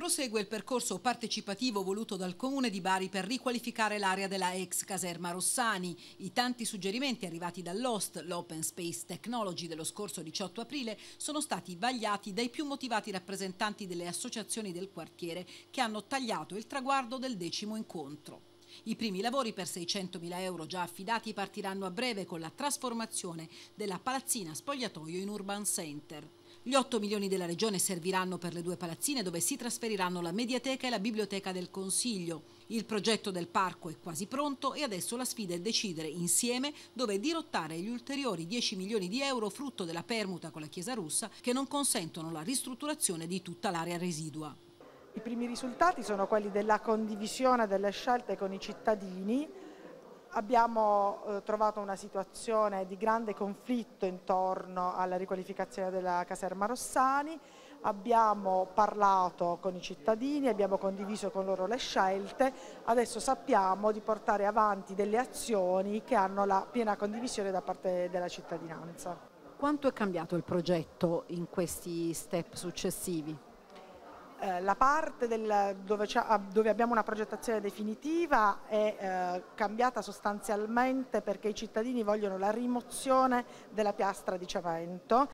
prosegue il percorso partecipativo voluto dal Comune di Bari per riqualificare l'area della ex caserma Rossani. I tanti suggerimenti arrivati dall'OST, l'Open Space Technology dello scorso 18 aprile, sono stati vagliati dai più motivati rappresentanti delle associazioni del quartiere che hanno tagliato il traguardo del decimo incontro. I primi lavori per 600.000 euro già affidati partiranno a breve con la trasformazione della palazzina spogliatoio in urban center. Gli 8 milioni della Regione serviranno per le due palazzine dove si trasferiranno la mediateca e la biblioteca del Consiglio. Il progetto del parco è quasi pronto e adesso la sfida è decidere insieme dove dirottare gli ulteriori 10 milioni di euro frutto della permuta con la Chiesa russa che non consentono la ristrutturazione di tutta l'area residua. I primi risultati sono quelli della condivisione delle scelte con i cittadini Abbiamo eh, trovato una situazione di grande conflitto intorno alla riqualificazione della caserma Rossani, abbiamo parlato con i cittadini, abbiamo condiviso con loro le scelte, adesso sappiamo di portare avanti delle azioni che hanno la piena condivisione da parte della cittadinanza. Quanto è cambiato il progetto in questi step successivi? Eh, la parte del, dove, ah, dove, abbiamo una progettazione definitiva è eh, cambiata sostanzialmente perché i cittadini vogliono la rimozione della piastra di cemento.